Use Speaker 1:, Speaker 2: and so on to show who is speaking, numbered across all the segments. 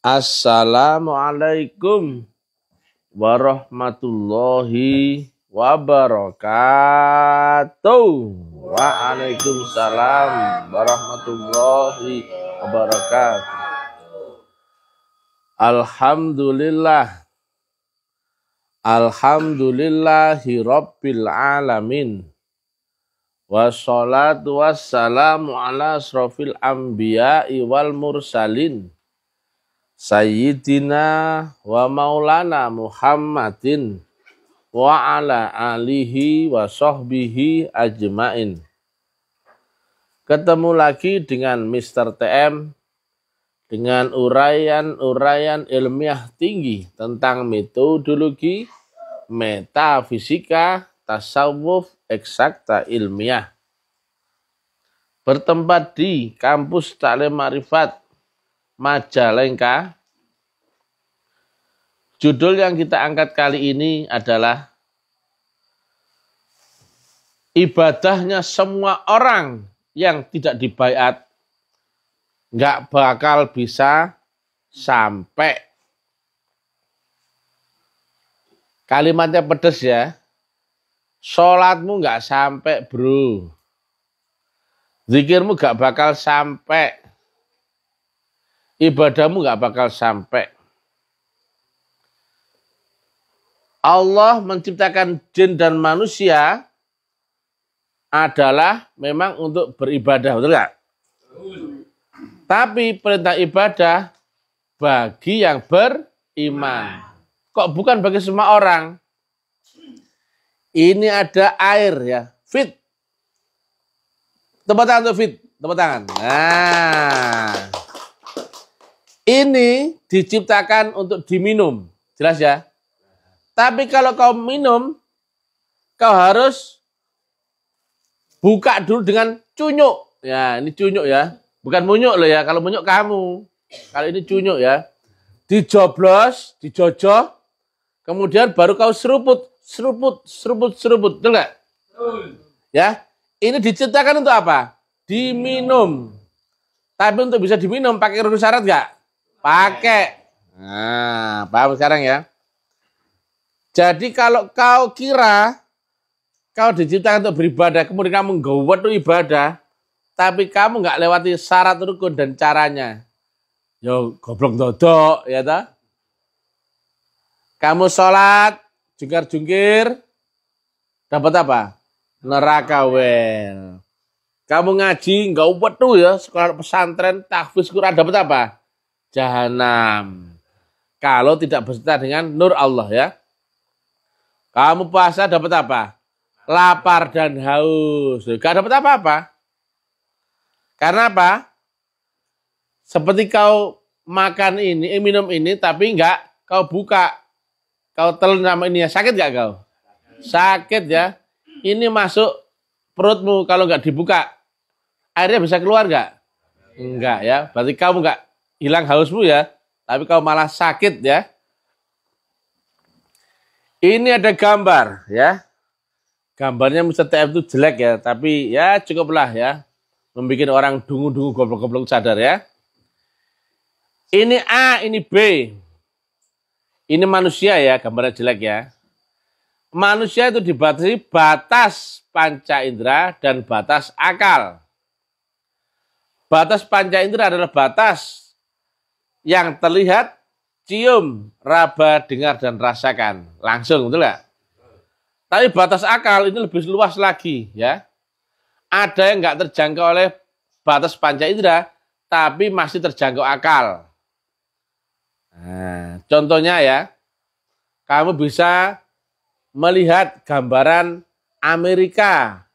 Speaker 1: Assalamualaikum warahmatullahi wabarakatuh. Waalaikumsalam warahmatullahi wabarakatuh. Alhamdulillah. Alhamdulillahi rabbil alamin. Wassalatu wassalamu ala asrafil anbiya'i wal mursalin Sayyidina wa maulana Muhammadin wa ala alihi wa sahbihi ajmain. Ketemu lagi dengan Mr. TM dengan uraian-uraian ilmiah tinggi tentang metodologi, metafisika, tasawuf, eksakta ilmiah. Bertempat di kampus Taklim Marifat Majalengka. Judul yang kita angkat kali ini adalah ibadahnya semua orang yang tidak dibayat nggak bakal bisa sampai. Kalimatnya pedes ya. Sholatmu nggak sampai bro. Zikirmu nggak bakal sampai ibadahmu nggak bakal sampai. Allah menciptakan jin dan manusia adalah memang untuk beribadah, betul nggak? Tapi perintah ibadah bagi yang beriman. Kok bukan bagi semua orang? Ini ada air ya, fit. Tempat tangan tuh fit, tempat tangan. Nah. Ini diciptakan untuk diminum. Jelas ya? Tapi kalau kau minum, kau harus buka dulu dengan cunyuk. Ya, ini cunyuk ya. Bukan munyuk loh ya. Kalau munyuk kamu. Kalau ini cunyuk ya. Dijoblos, dijojoh. Kemudian baru kau seruput, seruput, seruput, seruput. Betul nggak? Ya. Ini diciptakan untuk apa? Diminum. Tapi untuk bisa diminum pakai ruru syarat nggak? pakai. Nah, paham sekarang ya? Jadi kalau kau kira kau diciptakan untuk beribadah, kemudian kamu gawat tuh ibadah, tapi kamu nggak lewati syarat rukun dan caranya. Yo goblok dodok ya ta? Kamu sholat, jungkir-jungkir, dapat apa? Neraka wel. Kamu ngaji, nggak upet tuh ya, sekolah pesantren, tahfiz Quran, dapat apa? jahanam. Kalau tidak berserta dengan nur Allah ya. Kamu puasa dapat apa? Lapar dan haus. Gak dapat apa-apa. Karena apa? Seperti kau makan ini, eh, minum ini, tapi enggak kau buka. Kau telan nama ini ya. Sakit enggak kau? Sakit ya. Ini masuk perutmu kalau enggak dibuka. Airnya bisa keluar enggak? Enggak ya. Berarti kamu enggak hilang hausmu ya, tapi kau malah sakit ya. Ini ada gambar ya. Gambarnya Mr. TF itu jelek ya, tapi ya cukuplah ya. membuat orang dungu-dungu goblok-goblok sadar ya. Ini A, ini B. Ini manusia ya, gambarnya jelek ya. Manusia itu dibatasi batas panca indera dan batas akal. Batas panca indera adalah batas yang terlihat cium, raba, dengar, dan rasakan. Langsung, betul nggak? Tapi batas akal ini lebih luas lagi, ya. Ada yang nggak terjangkau oleh batas panca indera, tapi masih terjangkau akal. Nah, contohnya ya, kamu bisa melihat gambaran Amerika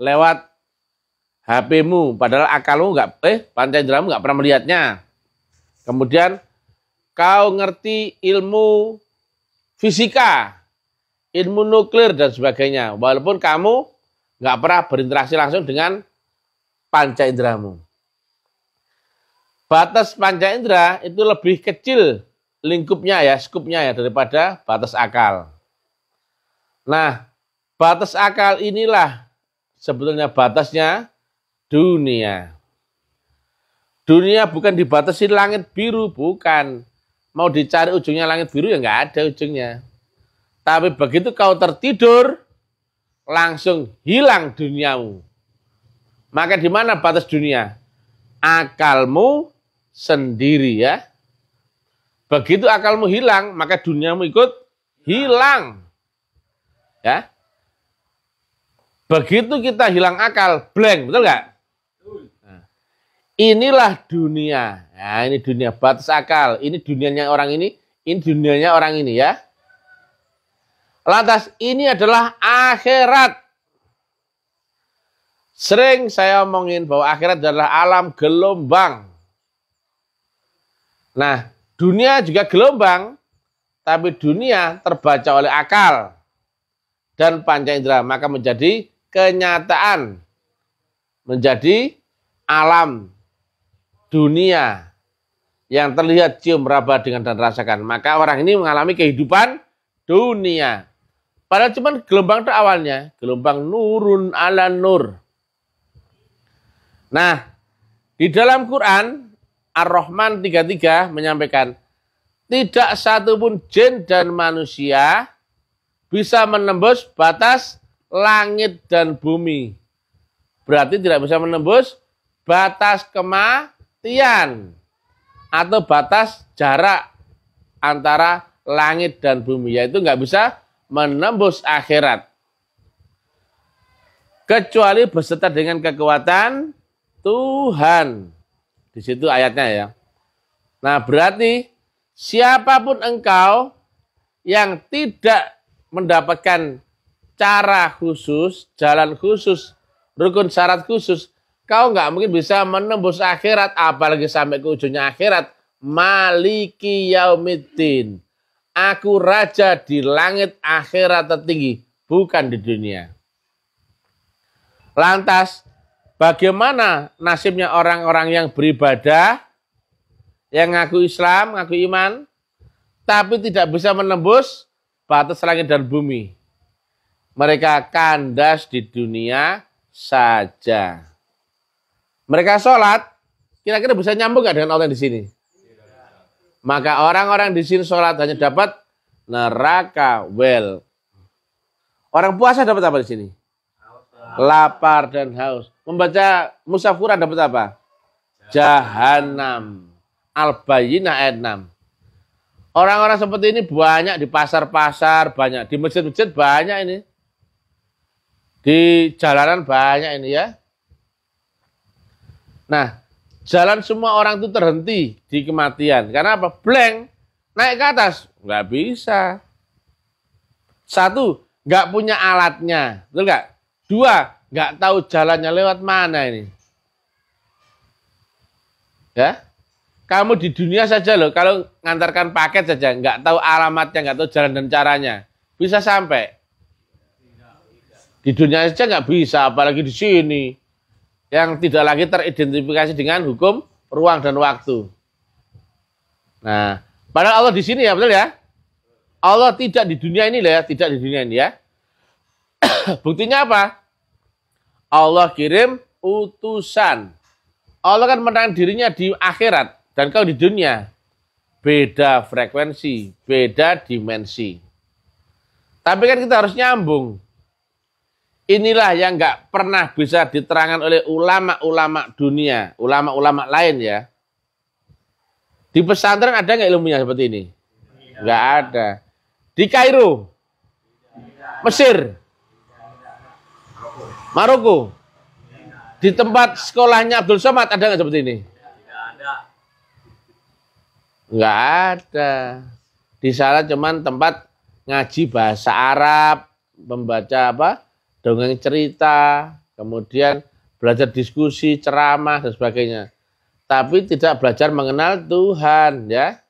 Speaker 1: lewat HP-mu, padahal akalmu nggak, eh, panca inderamu nggak pernah melihatnya. Kemudian kau ngerti ilmu fisika, ilmu nuklir dan sebagainya. Walaupun kamu nggak pernah berinteraksi langsung dengan panca indramu. Batas panca indera itu lebih kecil lingkupnya ya, skupnya ya daripada batas akal. Nah, batas akal inilah sebetulnya batasnya dunia. Dunia bukan dibatasi langit biru, bukan. Mau dicari ujungnya langit biru ya nggak ada ujungnya. Tapi begitu kau tertidur, langsung hilang duniamu. Maka di mana batas dunia? Akalmu sendiri ya. Begitu akalmu hilang, maka duniamu ikut hilang. Ya. Begitu kita hilang akal, blank, betul nggak? Inilah dunia. Nah, ini dunia batas akal. Ini dunianya orang ini. Ini dunianya orang ini ya. Lantas ini adalah akhirat. Sering saya omongin bahwa akhirat adalah alam gelombang. Nah, dunia juga gelombang, tapi dunia terbaca oleh akal dan panca indera, maka menjadi kenyataan, menjadi alam dunia yang terlihat cium raba dengan dan rasakan. Maka orang ini mengalami kehidupan dunia. Padahal cuman gelombang itu awalnya. Gelombang nurun ala nur. Nah, di dalam Quran, Ar-Rahman 33 menyampaikan, tidak satupun jin dan manusia bisa menembus batas langit dan bumi. Berarti tidak bisa menembus batas kemah tian atau batas jarak antara langit dan bumi yaitu nggak bisa menembus akhirat kecuali beserta dengan kekuatan Tuhan di situ ayatnya ya nah berarti siapapun engkau yang tidak mendapatkan cara khusus jalan khusus rukun syarat khusus Kau nggak mungkin bisa menembus akhirat, apalagi sampai ke ujungnya akhirat. Maliki yaumiddin. Aku raja di langit akhirat tertinggi, bukan di dunia. Lantas, bagaimana nasibnya orang-orang yang beribadah, yang ngaku Islam, ngaku iman, tapi tidak bisa menembus batas langit dan bumi. Mereka kandas di dunia saja mereka sholat, kira-kira bisa nyambung gak dengan orang di sini? Maka orang-orang di sini sholat hanya dapat neraka well. Orang puasa dapat apa di sini? Lapar dan haus. Membaca musafura dapat apa? Jahanam. al bayina ayat 6. Orang-orang seperti ini banyak di pasar-pasar, banyak di masjid-masjid banyak ini. Di jalanan banyak ini ya. Nah, jalan semua orang itu terhenti di kematian. Karena apa? Blank, naik ke atas. Nggak bisa. Satu, nggak punya alatnya. Betul nggak? Dua, nggak tahu jalannya lewat mana ini. Ya, kamu di dunia saja loh, kalau ngantarkan paket saja, nggak tahu alamatnya, nggak tahu jalan dan caranya, bisa sampai. Di dunia saja nggak bisa, apalagi di sini yang tidak lagi teridentifikasi dengan hukum ruang dan waktu. Nah, padahal Allah di sini ya, betul ya? Allah tidak di dunia ini lah ya, tidak di dunia ini ya. Buktinya apa? Allah kirim utusan. Allah kan menang dirinya di akhirat dan kalau di dunia beda frekuensi, beda dimensi. Tapi kan kita harus nyambung. Inilah yang nggak pernah bisa diterangkan oleh ulama-ulama dunia, ulama-ulama lain ya. Di pesantren ada nggak ilmunya seperti ini? Nggak ada. Di Kairo, Mesir, Maroko, di tempat sekolahnya Abdul Somad ada nggak seperti ini? Nggak ada. Di sana cuman tempat ngaji bahasa Arab, membaca apa? dongeng cerita, kemudian belajar diskusi, ceramah dan sebagainya. Tapi tidak belajar mengenal Tuhan ya.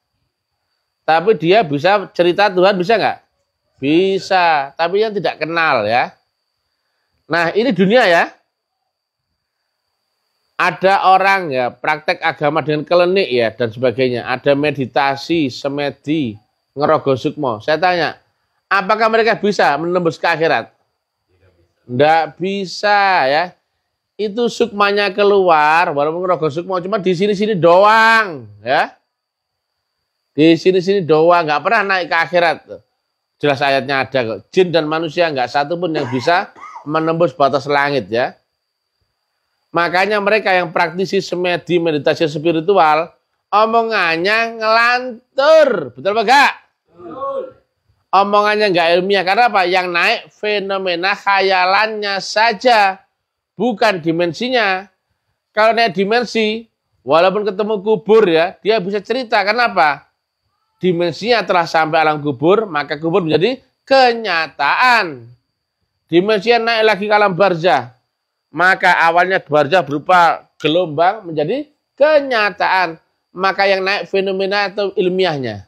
Speaker 1: Tapi dia bisa cerita Tuhan bisa nggak? Bisa, tapi yang tidak kenal ya. Nah ini dunia ya. Ada orang ya praktek agama dengan kelenik ya dan sebagainya. Ada meditasi, semedi, ngerogosukmo Saya tanya, apakah mereka bisa menembus ke akhirat? Ndak bisa ya. Itu sukmanya keluar, walaupun rogo sukma cuma di sini-sini doang ya. Di sini-sini doang, nggak pernah naik ke akhirat. Jelas ayatnya ada kok. Jin dan manusia nggak satu pun yang bisa menembus batas langit ya. Makanya mereka yang praktisi semedi meditasi spiritual, omongannya ngelantur. Betul apa enggak? omongannya nggak ilmiah. Karena apa? Yang naik fenomena khayalannya saja, bukan dimensinya. Kalau naik dimensi, walaupun ketemu kubur ya, dia bisa cerita. Kenapa? Dimensinya telah sampai alam kubur, maka kubur menjadi kenyataan. Dimensi naik lagi ke alam barzah, maka awalnya barja berupa gelombang menjadi kenyataan. Maka yang naik fenomena atau ilmiahnya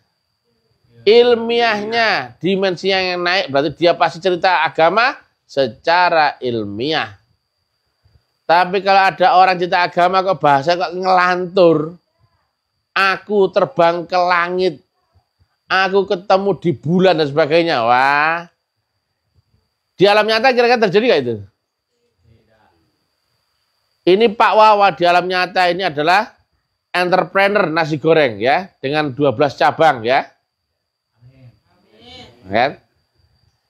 Speaker 1: ilmiahnya, dimensi yang naik berarti dia pasti cerita agama secara ilmiah. Tapi kalau ada orang cerita agama kok bahasa kok ngelantur. Aku terbang ke langit. Aku ketemu di bulan dan sebagainya. Wah. Di alam nyata kira-kira terjadi gak itu? Ini Pak Wawa di alam nyata ini adalah entrepreneur nasi goreng ya dengan 12 cabang ya. Kan?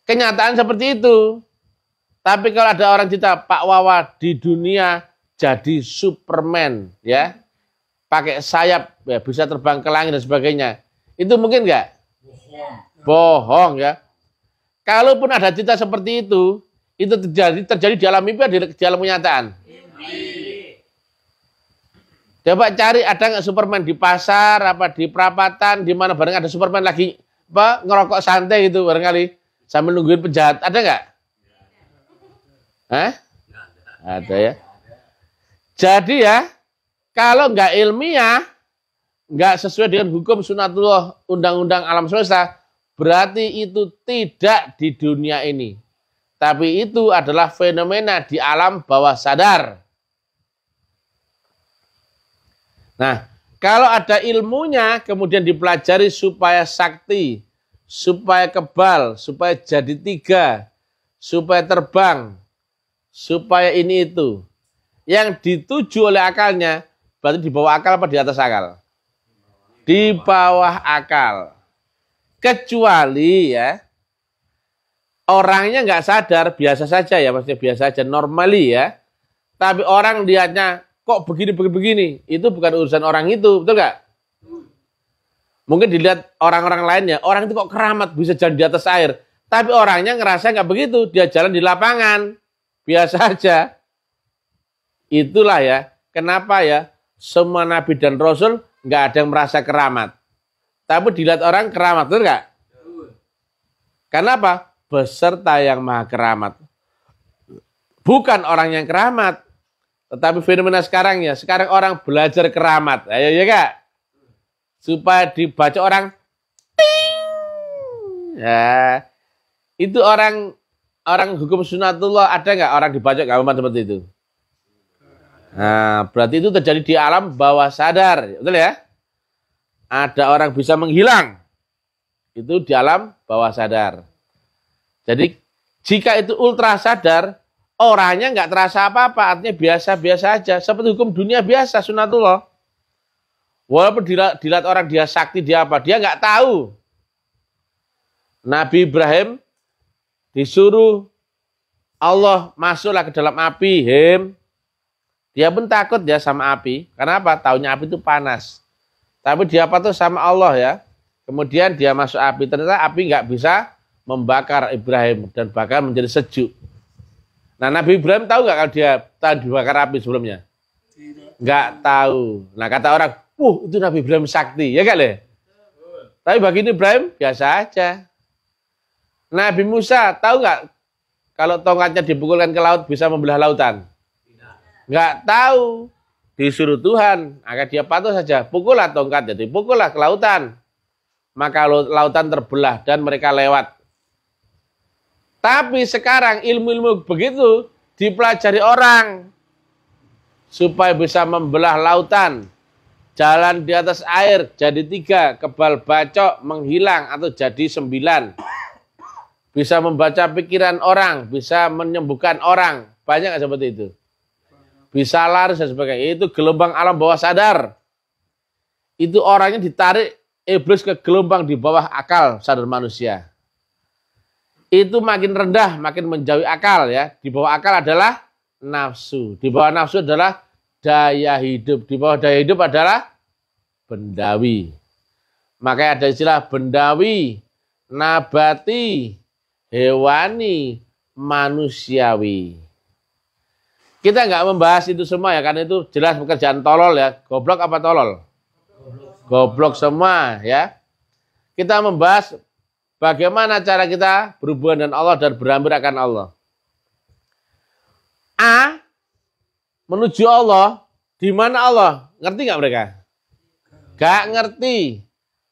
Speaker 1: Kenyataan seperti itu. Tapi kalau ada orang cerita Pak Wawa di dunia jadi Superman ya, pakai sayap ya, bisa terbang ke langit dan sebagainya, itu mungkin nggak? Bohong ya. Kalaupun ada cerita seperti itu, itu terjadi terjadi di alam mimpi atau di, di alam kenyataan. Coba cari ada nggak Superman di pasar, apa di perapatan, di mana barang ada Superman lagi apa ngerokok santai gitu barangkali sambil nungguin penjahat ada nggak? Hah? Ada ya. Jadi ya kalau nggak ilmiah, nggak sesuai dengan hukum sunatullah undang-undang alam semesta, berarti itu tidak di dunia ini. Tapi itu adalah fenomena di alam bawah sadar. Nah, kalau ada ilmunya kemudian dipelajari supaya sakti, supaya kebal, supaya jadi tiga, supaya terbang, supaya ini itu. Yang dituju oleh akalnya, berarti di bawah akal apa di atas akal? Di bawah akal. Kecuali ya, orangnya nggak sadar, biasa saja ya, maksudnya biasa saja, normally ya. Tapi orang lihatnya kok begini begini begini itu bukan urusan orang itu betul nggak mungkin dilihat orang-orang lainnya orang itu kok keramat bisa jalan di atas air tapi orangnya ngerasa nggak begitu dia jalan di lapangan biasa aja itulah ya kenapa ya semua nabi dan rasul nggak ada yang merasa keramat tapi dilihat orang keramat betul nggak karena apa beserta yang maha keramat bukan orang yang keramat tetapi fenomena sekarang ya, sekarang orang belajar keramat. Ayo ya kak, supaya dibaca orang ting. Ya. Itu orang orang hukum sunatullah ada nggak orang dibaca keramat seperti itu? Nah, berarti itu terjadi di alam bawah sadar, betul ya? Ada orang bisa menghilang. Itu di alam bawah sadar. Jadi jika itu ultra sadar, orangnya nggak terasa apa-apa, artinya biasa-biasa aja. Seperti hukum dunia biasa, sunatullah. Walaupun dilihat orang dia sakti, dia apa? Dia nggak tahu. Nabi Ibrahim disuruh Allah masuklah ke dalam api, him. Dia pun takut ya sama api. Kenapa? Tahunya api itu panas. Tapi dia apa tuh sama Allah ya. Kemudian dia masuk api. Ternyata api nggak bisa membakar Ibrahim dan bahkan menjadi sejuk. Nah Nabi Ibrahim tahu nggak kalau dia tadi bakar api sebelumnya? Nggak tahu. Nah kata orang, wah itu Nabi Ibrahim sakti, ya kali? Tapi bagi Ibrahim biasa aja. Nabi Musa tahu nggak kalau tongkatnya dipukulkan ke laut bisa membelah lautan? Nggak tahu. Disuruh Tuhan, agar dia patuh saja. Pukullah tongkatnya, jadi pukullah ke lautan. Maka lautan terbelah dan mereka lewat. Tapi sekarang ilmu-ilmu begitu dipelajari orang supaya bisa membelah lautan. Jalan di atas air jadi tiga, kebal bacok menghilang atau jadi sembilan. Bisa membaca pikiran orang, bisa menyembuhkan orang. Banyak seperti itu? Bisa laris dan sebagainya. Itu gelombang alam bawah sadar. Itu orangnya ditarik iblis ke gelombang di bawah akal sadar manusia itu makin rendah, makin menjauhi akal ya. Di bawah akal adalah nafsu. Di bawah nafsu adalah daya hidup. Di bawah daya hidup adalah bendawi. Makanya ada istilah bendawi, nabati, hewani, manusiawi. Kita nggak membahas itu semua ya, karena itu jelas pekerjaan tolol ya. Goblok apa tolol? Goblok, Goblok semua ya. Kita membahas Bagaimana cara kita berhubungan dengan Allah dan berambil akan Allah? A menuju Allah di mana Allah? Ngerti nggak mereka? Gak ngerti.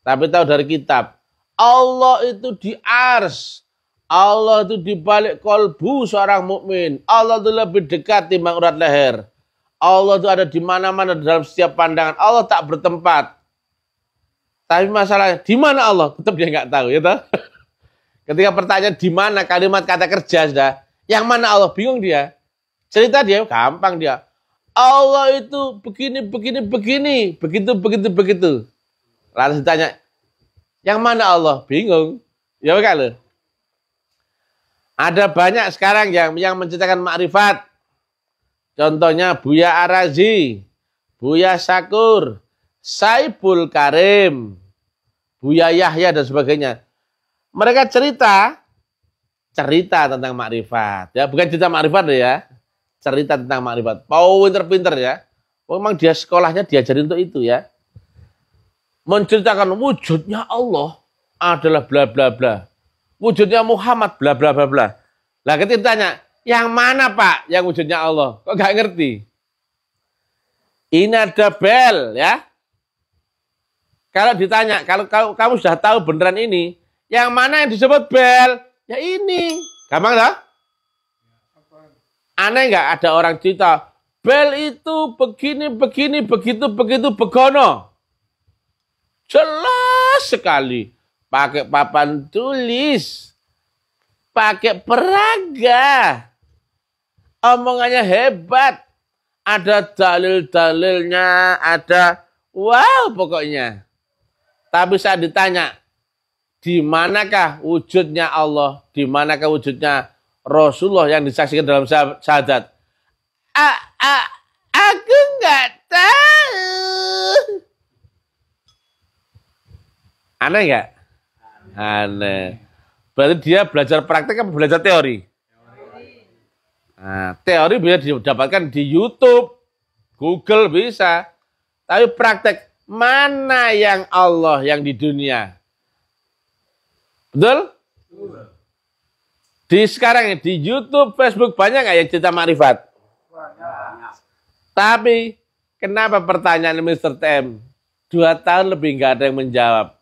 Speaker 1: Tapi tahu dari kitab. Allah itu di ars. Allah itu di balik kolbu seorang mukmin. Allah itu lebih dekat timbang urat leher. Allah itu ada di mana-mana dalam setiap pandangan. Allah tak bertempat. Tapi masalahnya di mana Allah? Tetap dia nggak tahu, ya toh? Ketika pertanyaan di mana kalimat kata kerja sudah, yang mana Allah bingung dia. Cerita dia gampang dia. Allah itu begini begini begini, begitu begitu begitu. Lalu ditanya, yang mana Allah? Bingung. Ya kan? Ada banyak sekarang yang yang menceritakan makrifat. Contohnya Buya Arazi, Buya Sakur, Saibul Karim, Buya Yahya dan sebagainya. Mereka cerita cerita tentang makrifat ya, bukan cerita makrifat ya. Cerita tentang makrifat. Pau pinter-pinter ya. Memang dia sekolahnya diajarin untuk itu ya. Menceritakan wujudnya Allah adalah bla bla bla. Wujudnya Muhammad bla bla bla bla. Lah ketika ditanya, yang mana Pak yang wujudnya Allah? Kok gak ngerti? Ini ada bel ya. Kalau ditanya, kalau, kalau kamu sudah tahu beneran ini, yang mana yang disebut bel? Ya ini. Gampang lah Aneh nggak ada orang cerita, bel itu begini, begini, begitu, begitu, begono. Jelas sekali. Pakai papan tulis. Pakai peraga. Omongannya hebat. Ada dalil-dalilnya, ada wow pokoknya. Tapi saya ditanya, di manakah wujudnya Allah, di manakah wujudnya Rasulullah yang disaksikan dalam syahadat? A, a, aku nggak tahu. Aneh nggak? Aneh. Berarti dia belajar praktek apa belajar teori? Nah, teori bisa didapatkan di YouTube, Google bisa. Tapi praktek Mana yang Allah yang di dunia? Betul? Di sekarang di YouTube, Facebook banyak nggak yang cerita marifat? Tapi kenapa pertanyaan Mr. TM dua tahun lebih nggak ada yang menjawab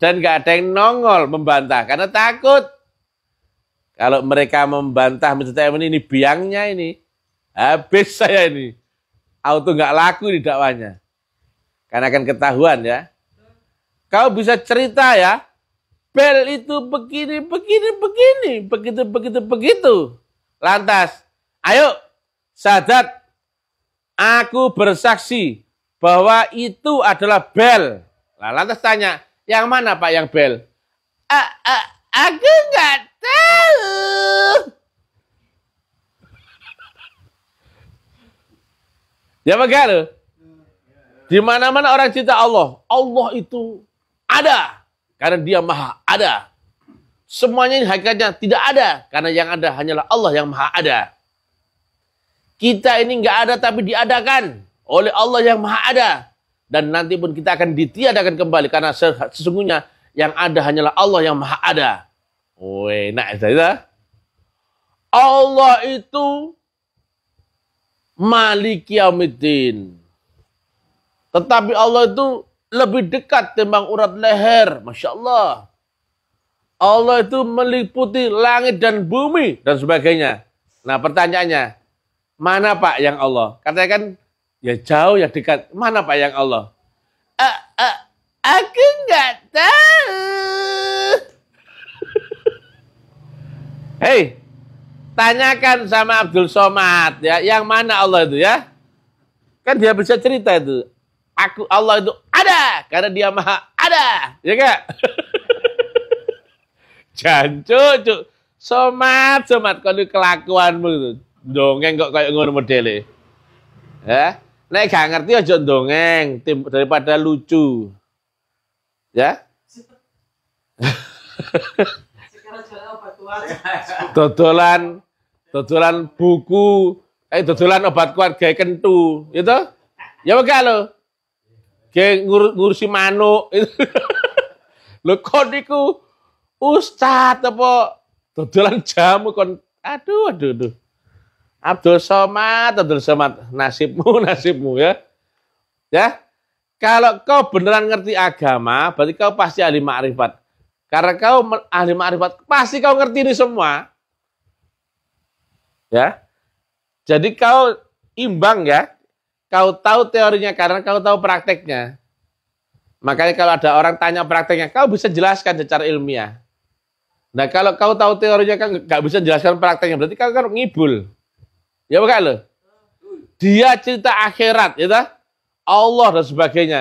Speaker 1: dan nggak ada yang nongol membantah karena takut kalau mereka membantah Mr. TM ini, ini biangnya ini habis saya ini auto nggak laku di dakwanya. Karena akan ketahuan ya. Kau bisa cerita ya. Bel itu begini, begini, begini. Begitu, begitu, begitu. Lantas, ayo Sadat, aku bersaksi bahwa itu adalah bel. Nah, lantas tanya, yang mana Pak yang bel? A -a aku nggak tahu. Ya bagaimana? Di mana-mana orang cinta Allah. Allah itu ada. Karena dia maha ada. Semuanya ini hakikatnya tidak ada. Karena yang ada hanyalah Allah yang maha ada. Kita ini nggak ada tapi diadakan oleh Allah yang maha ada. Dan nanti pun kita akan ditiadakan kembali. Karena sesungguhnya yang ada hanyalah Allah yang maha ada. Weh, enak. saya? Allah itu Malik Yaumiddin tetapi Allah itu lebih dekat timbang urat leher. Masya Allah. Allah itu meliputi langit dan bumi dan sebagainya. Nah pertanyaannya, mana Pak yang Allah? Katanya kan, ya jauh ya dekat. Mana Pak yang Allah? A -a aku nggak tahu. Hei, tanyakan sama Abdul Somad ya, yang mana Allah itu ya? Kan dia bisa cerita itu aku Allah itu ada karena dia maha ada ya enggak jancu cuk somat somat kau kelakuanmu itu dongeng kok kayak ngono modele ya nek gak ngerti aja dongeng daripada lucu ya dodolan dodolan buku eh dodolan obat kuat gaya kentu gitu ya, ya enggak loh dia ngur, ngurusi manuk. lo kon ustad apa dodolan jamu kon aduh aduh aduh. Abdul Somad, Abdul Somad, nasibmu, nasibmu ya. Ya, kalau kau beneran ngerti agama, berarti kau pasti ahli makrifat. Karena kau ahli makrifat, pasti kau ngerti ini semua. Ya, jadi kau imbang ya. Kau tahu teorinya karena kau tahu prakteknya. Makanya kalau ada orang tanya prakteknya, kau bisa jelaskan secara ilmiah. Nah kalau kau tahu teorinya kan nggak bisa jelaskan prakteknya, berarti kau kan ngibul. Ya bukan loh. Dia cerita akhirat, ya tak? Allah dan sebagainya.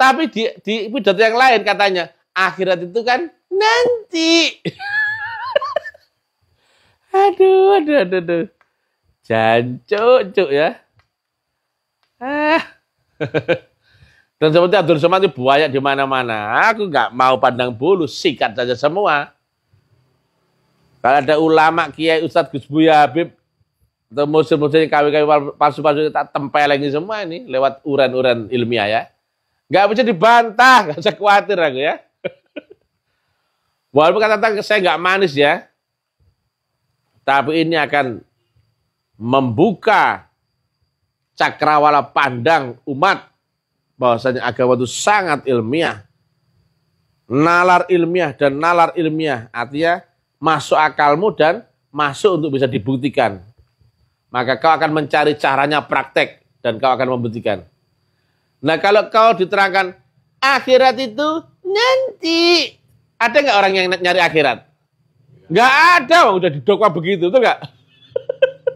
Speaker 1: Tapi di, di pidato yang lain katanya, akhirat itu kan nanti. aduh, aduh, aduh, aduh. Jancuk, cuk ya. Eh. Dan seperti Abdul Somad itu banyak di mana-mana. Aku nggak mau pandang bulu, sikat saja semua. Kalau ada ulama, kiai, ustadz, Gus Buya, Habib, atau musuh-musuh KW-KW palsu-palsu kita lagi semua ini lewat uran-uran ilmiah ya. Nggak bisa dibantah, nggak usah khawatir aku ya. Walaupun kata-kata saya nggak manis ya, tapi ini akan membuka cakrawala pandang umat bahwasanya agama itu sangat ilmiah. Nalar ilmiah dan nalar ilmiah artinya masuk akalmu dan masuk untuk bisa dibuktikan. Maka kau akan mencari caranya praktek dan kau akan membuktikan. Nah kalau kau diterangkan akhirat itu nanti ada nggak orang yang nyari akhirat? Nggak ada, udah didokwa begitu, tuh nggak?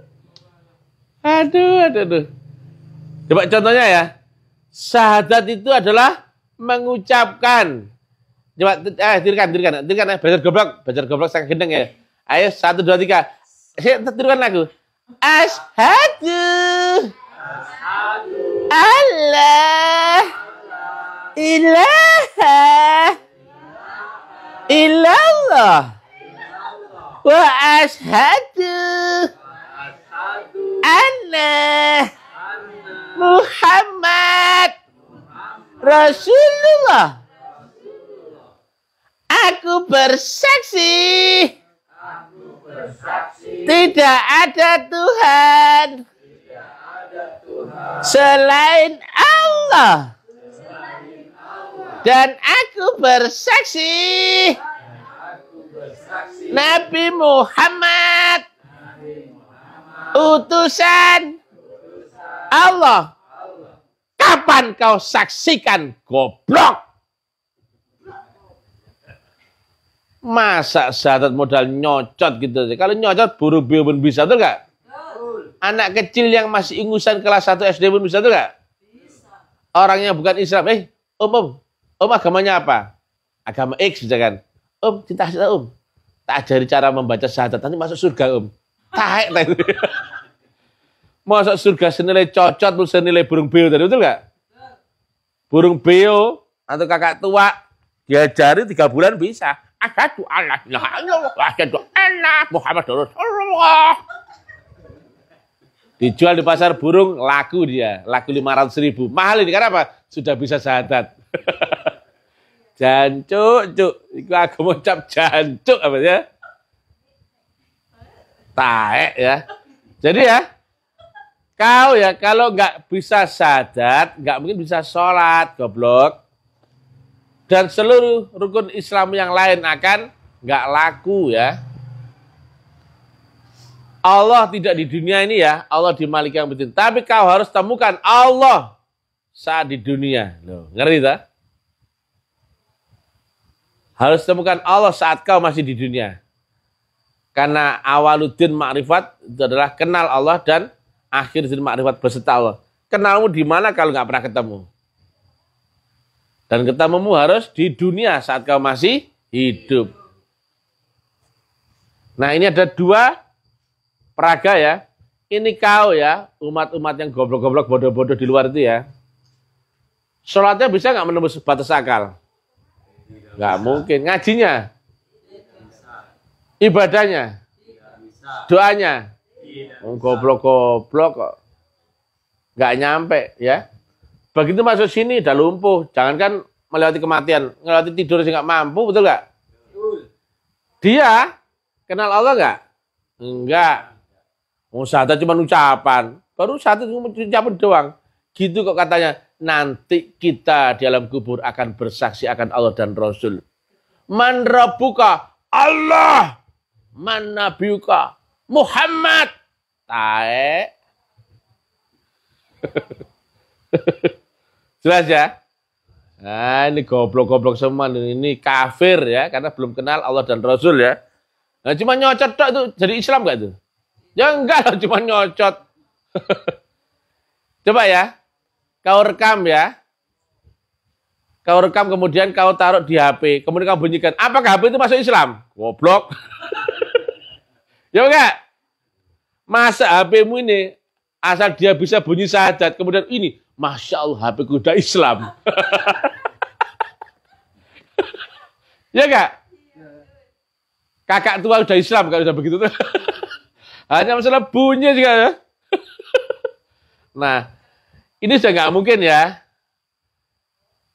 Speaker 1: aduh, aduh, aduh. Coba contohnya ya. Syahadat itu adalah mengucapkan. Coba eh tirikan, tirikan, tirikan eh belajar goblok, belajar goblok saya gendeng ya. Ayo satu dua tiga. Eh, saya tirukan lagu. Ashadu. Allah. Ilaha. Ilallah. Wa ashadu. Anna. Muhammad Rasulullah. Aku bersaksi. Tidak ada Tuhan. Selain Allah. Dan aku bersaksi. Nabi Muhammad. Utusan. Allah. Kapan kau saksikan goblok? Masa sahadat modal nyocot gitu sih. Kalau nyocot buru bio pun bisa tuh gak? Anak kecil yang masih ingusan kelas 1 SD pun bisa tuh gak? Orang yang bukan Islam, eh, om, om, om agamanya apa? Agama X gitu kan? Om, cinta hasilnya om. Tak ajari cara membaca syahadat, nanti masuk surga om. Tahek, tahek. Masa surga senilai cocot, senilai burung beo tadi, betul gak? Burung beo atau kakak tua diajari tiga bulan bisa. Asyhadu Allah ilaha ya Allah, Muhammad Rasulullah. Dijual di pasar burung laku dia, laku 500 ribu. Mahal ini karena apa? Sudah bisa sahadat. jancuk, cuk. itu aku mau jancuk apa ya? Taek ya. Jadi ya, Kau ya kalau nggak bisa sadat, nggak mungkin bisa sholat, goblok. Dan seluruh rukun Islam yang lain akan nggak laku ya. Allah tidak di dunia ini ya, Allah di Malik yang penting. Tapi kau harus temukan Allah saat di dunia. Loh, ngerti tak? Harus temukan Allah saat kau masih di dunia. Karena awaluddin ma'rifat itu adalah kenal Allah dan akhir zil ma'rifat Allah. Kenalmu di mana kalau nggak pernah ketemu? Dan ketemumu harus di dunia saat kau masih hidup. Nah ini ada dua peraga ya. Ini kau ya, umat-umat yang goblok-goblok bodoh-bodoh di luar itu ya. Sholatnya bisa nggak menembus batas akal? Nggak mungkin. Ngajinya? Ibadahnya? Doanya? Iya. Oh, goblok-goblok kok. Nggak nyampe ya. Begitu masuk sini udah lumpuh. Jangankan melewati kematian, melewati tidur sih nggak mampu, betul nggak? Dia kenal Allah nggak? Enggak. Musada oh, cuma ucapan. Baru satu ucapan doang. Gitu kok katanya. Nanti kita di alam kubur akan bersaksi akan Allah dan Rasul. Man rabuka Allah. Man Nabiuka Muhammad. Tae. Jelas ya? Nah, ini goblok-goblok semua. Ini kafir ya, karena belum kenal Allah dan Rasul ya. Nah, cuma nyocot tok itu jadi Islam gak itu? Ya enggak, cuma nyocot. Coba ya, kau rekam ya. Kau rekam kemudian kau taruh di HP, kemudian kau bunyikan, apakah HP itu masuk Islam? Goblok. ya enggak? Masa HPmu ini asal dia bisa bunyi syahadat, kemudian ini, Masya Allah HP kuda Islam. ya kak? Kakak tua udah Islam kalau udah begitu tuh. Hanya masalah bunyi juga ya. nah, ini sudah nggak mungkin ya.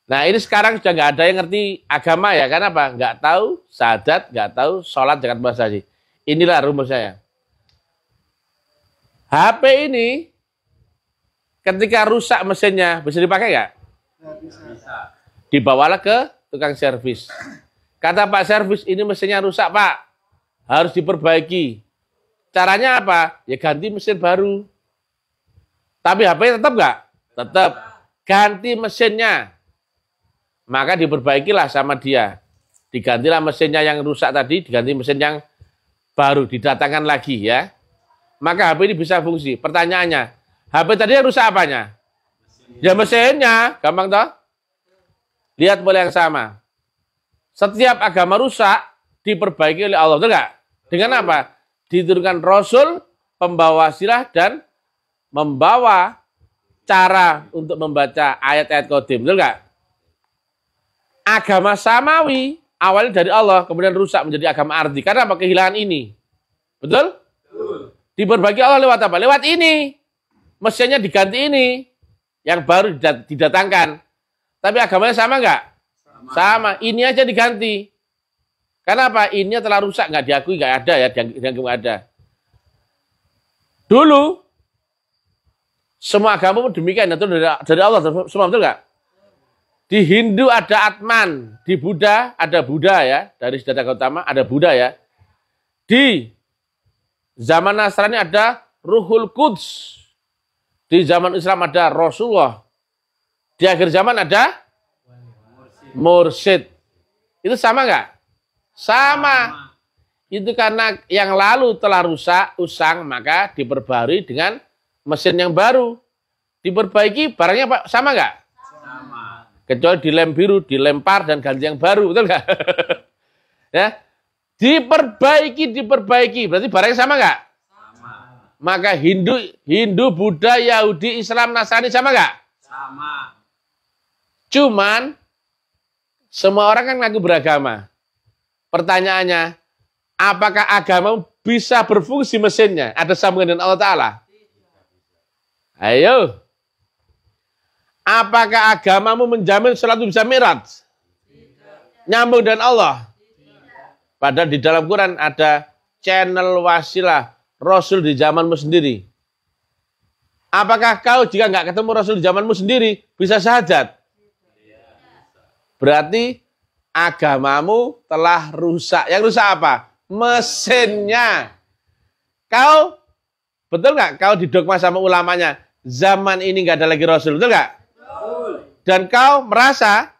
Speaker 1: Nah ini sekarang sudah nggak ada yang ngerti agama ya, karena apa? Nggak tahu sadat, nggak tahu sholat, jangan bahasa sih. Inilah rumus saya. HP ini ketika rusak mesinnya bisa dipakai nggak? Bisa. Dibawalah ke tukang servis. Kata Pak servis ini mesinnya rusak Pak, harus diperbaiki. Caranya apa? Ya ganti mesin baru. Tapi HP tetap nggak? Tetap. Ganti mesinnya. Maka diperbaikilah sama dia. Digantilah mesinnya yang rusak tadi, diganti mesin yang baru. Didatangkan lagi ya. Maka HP ini bisa fungsi. Pertanyaannya, HP tadi rusak apanya? Ya mesinnya, gampang toh? Lihat boleh yang sama. Setiap agama rusak diperbaiki oleh Allah, betul Dengan apa? Diturunkan Rasul, pembawa silah dan membawa cara untuk membaca ayat-ayat kodim, betul enggak? Agama samawi awalnya dari Allah, kemudian rusak menjadi agama arti. Karena apa? Kehilangan ini. Betul. Diperbaiki Allah lewat apa? Lewat ini. Mesinnya diganti ini. Yang baru didatangkan. Tapi agamanya sama enggak? Sama. sama. Ini aja diganti. Karena apa? Ini telah rusak, Enggak diakui, enggak ada ya, dianggap enggak ada. Dulu, semua agama pun demikian. Itu dari, Allah, semua betul enggak? Di Hindu ada Atman, di Buddha ada Buddha ya, dari Siddhartha Gautama ada Buddha ya. Di Zaman Nasrani ada Ruhul Quds. Di zaman Islam ada Rasulullah. Di akhir zaman ada Mursid. Itu sama nggak? Sama. Itu karena yang lalu telah rusak, usang, maka diperbarui dengan mesin yang baru. Diperbaiki barangnya Pak, sama nggak? Sama. Kecuali dilem biru, dilempar dan ganti yang baru, betul nggak? ya, Diperbaiki, diperbaiki. Berarti barangnya sama nggak? Sama. Maka Hindu, Hindu, Buddha, Yahudi, Islam, Nasrani sama nggak? Sama. Cuman semua orang kan ngaku beragama. Pertanyaannya, apakah agama bisa berfungsi mesinnya? Ada sambungan dengan Allah Ta'ala? Ayo. Apakah agamamu menjamin sholat bisa mirat? Nyambung dengan Allah? Padahal di dalam Quran ada channel wasilah Rasul di zamanmu sendiri. Apakah kau jika nggak ketemu Rasul di zamanmu sendiri bisa syahadat? Berarti agamamu telah rusak. Yang rusak apa? Mesinnya. Kau betul nggak? Kau didogma sama ulamanya. Zaman ini nggak ada lagi Rasul, betul nggak? Dan kau merasa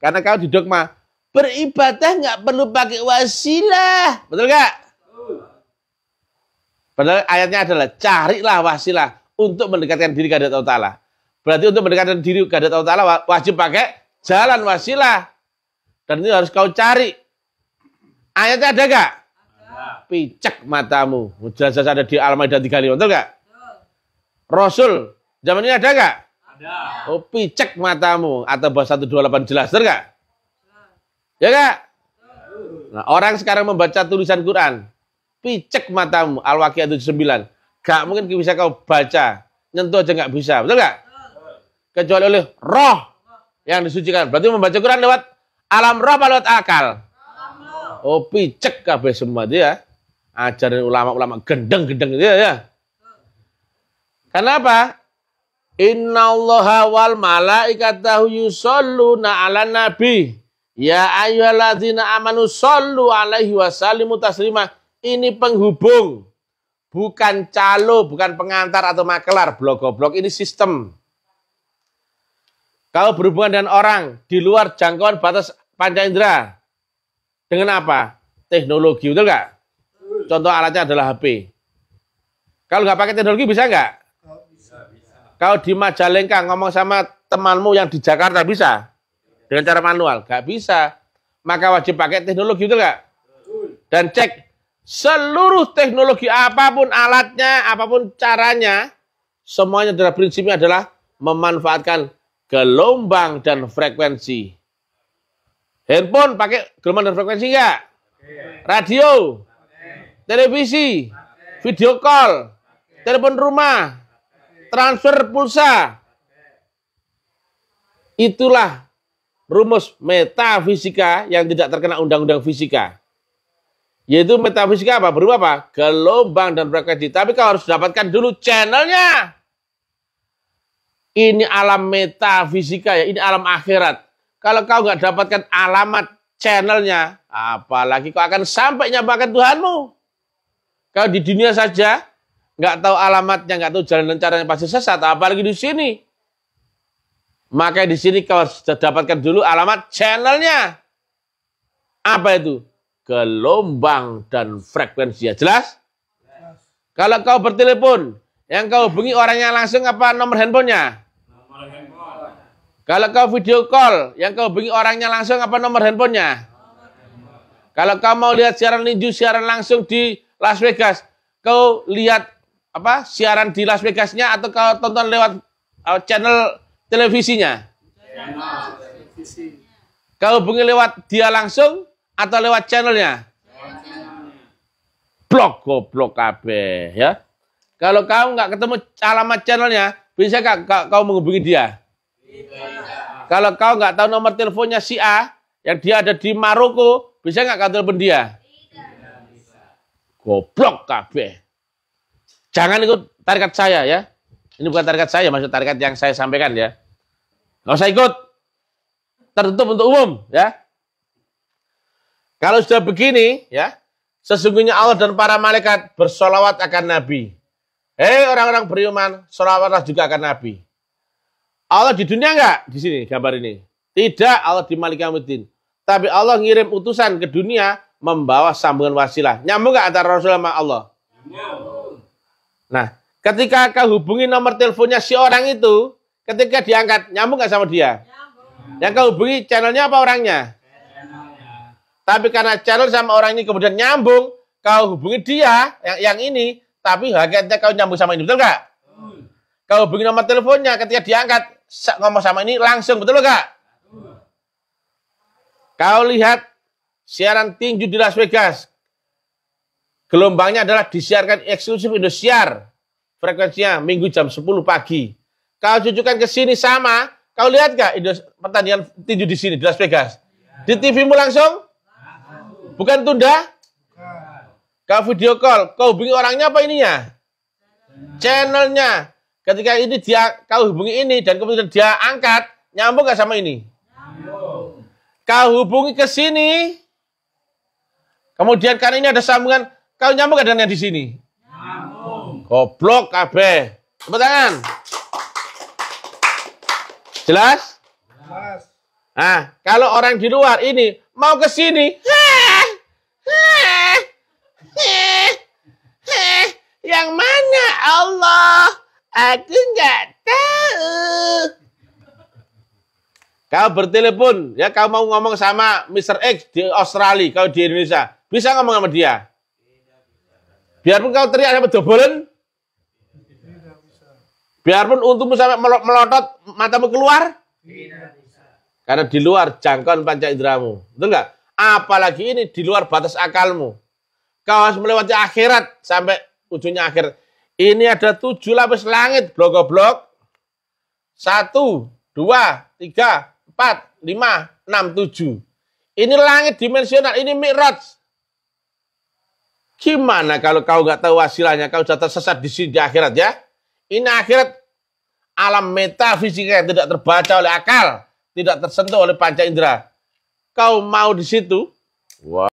Speaker 1: karena kau didogma beribadah nggak perlu pakai wasilah. Betul nggak? Padahal ayatnya adalah carilah wasilah untuk mendekatkan diri kepada Allah Ta'ala. Berarti untuk mendekatkan diri kepada Allah Ta'ala wajib pakai jalan wasilah. Dan itu harus kau cari. Ayatnya ada nggak? Picek matamu. Jelas ada di Al-Maidah 35. Betul nggak? Rasul, zaman ini ada nggak? Ada. Oh, picek matamu. Atau bahasa delapan jelas. Betul nggak? Ya enggak? Nah, orang sekarang membaca tulisan Quran, picek matamu Al-Waqiah 79. Gak mungkin bisa kau baca, nyentuh aja gak bisa, betul gak? Kecuali oleh roh yang disucikan. Berarti membaca Quran lewat alam roh atau lewat akal? Oh, picek kabeh semua dia. Ya. Ajarin ulama-ulama gendeng-gendeng dia ya, ya. Kenapa? Inna Allah wal malaikatahu yusalluna ala nabi. Ya ayyuhalladzina amanu sallu alaihi wa sallimu taslima. Ini penghubung. Bukan calo, bukan pengantar atau makelar. Blok-blok ini sistem. Kalau berhubungan dengan orang di luar jangkauan batas panca indera. Dengan apa? Teknologi, betul nggak? Contoh alatnya adalah HP. Kalau nggak pakai teknologi bisa nggak? Bisa, Kalau di Majalengka ngomong sama temanmu yang di Jakarta bisa? dengan cara manual. Gak bisa. Maka wajib pakai teknologi, itu gak? Dan cek seluruh teknologi apapun alatnya, apapun caranya, semuanya adalah prinsipnya adalah memanfaatkan gelombang dan frekuensi. Handphone pakai gelombang dan frekuensi enggak? Radio, televisi, video call, telepon rumah, transfer pulsa. Itulah rumus metafisika yang tidak terkena undang-undang fisika. Yaitu metafisika apa? Berupa apa? Gelombang dan frekuensi. Tapi kau harus dapatkan dulu channelnya. Ini alam metafisika ya, ini alam akhirat. Kalau kau nggak dapatkan alamat channelnya, apalagi kau akan sampai nyampakan Tuhanmu. kau di dunia saja nggak tahu alamatnya, nggak tahu jalan dan caranya pasti sesat. Apalagi di sini maka di sini kau sudah dapatkan dulu alamat channelnya. Apa itu? Gelombang dan frekuensi. Ya, jelas? Kalau kau bertelepon, yang kau hubungi orangnya langsung apa nomor handphonenya? Nomor handphone. Kalau kau video call, yang kau hubungi orangnya langsung apa nomor handphonenya? Kalau kau mau lihat siaran linju, siaran langsung di Las Vegas, kau lihat apa siaran di Las Vegasnya atau kau tonton lewat uh, channel televisinya? Kalau hubungi lewat dia langsung atau lewat channelnya? Blok, goblok KB ya. Kalau kamu nggak ketemu alamat channelnya, bisa nggak kau, menghubungi dia? Kalau kau nggak tahu nomor teleponnya si A, yang dia ada di Maroko, bisa nggak kau telepon dia? Goblok KB. Jangan ikut tarikat saya ya. Ini bukan tarikat saya, maksud tarikat yang saya sampaikan ya. Nggak usah ikut. Tertutup untuk umum, ya. Kalau sudah begini, ya, sesungguhnya Allah dan para malaikat bersolawat akan Nabi. Hei orang-orang beriman, solawatlah juga akan Nabi. Allah di dunia enggak di sini gambar ini? Tidak Allah di Malikamuddin. Tapi Allah ngirim utusan ke dunia membawa sambungan wasilah. Nyambung enggak antara Rasulullah sama Allah? Nyambung. Nah, ketika kau hubungi nomor teleponnya si orang itu, ketika diangkat nyambung nggak sama dia? Nyambung. Yang kau hubungi channelnya apa orangnya? Channelnya. Tapi karena channel sama orang ini kemudian nyambung, kau hubungi dia yang, yang ini, tapi hakikatnya kau nyambung sama ini betul nggak? Hmm. Kau hubungi nomor teleponnya ketika diangkat ngomong sama ini langsung betul nggak? Hmm. Kau lihat siaran tinju di Las Vegas, gelombangnya adalah disiarkan eksklusif Indosiar. Frekuensinya minggu jam 10 pagi. Kau cucukan ke sini sama. Kau lihat gak pertandingan tinju di sini di Las Vegas? Di TVmu langsung? Bukan tunda? Kau video call, kau hubungi orangnya apa ininya? Channelnya. Ketika ini dia kau hubungi ini dan kemudian dia angkat, nyambung gak sama ini? Kau hubungi ke sini, kemudian karena ini ada sambungan, kau nyambung gak dengan yang di sini? Nyambung. Goblok kabeh. Tepat tangan. Jelas? Jelas. Nah, kalau orang di luar ini mau ke sini, yang mana Allah? Aku nggak tahu. Kau bertelepon, ya kau mau ngomong sama Mr. X di Australia, kau di Indonesia. Bisa ngomong sama dia? Biarpun kau teriak sama dobolen, Biarpun untungmu sampai melotot, matamu keluar. Karena di luar jangkauan panca indramu. Betul nggak? Apalagi ini di luar batas akalmu. Kau harus melewati akhirat sampai ujungnya akhir. Ini ada tujuh lapis langit, blok-blok. Satu, dua, tiga, empat, lima, enam, tujuh. Ini langit dimensional, ini mirat Gimana kalau kau nggak tahu wasilahnya, kau sudah sesat di sini di akhirat ya? Ini akhirat alam metafisika yang tidak terbaca oleh akal, tidak tersentuh oleh panca indera. Kau mau di situ? Wow.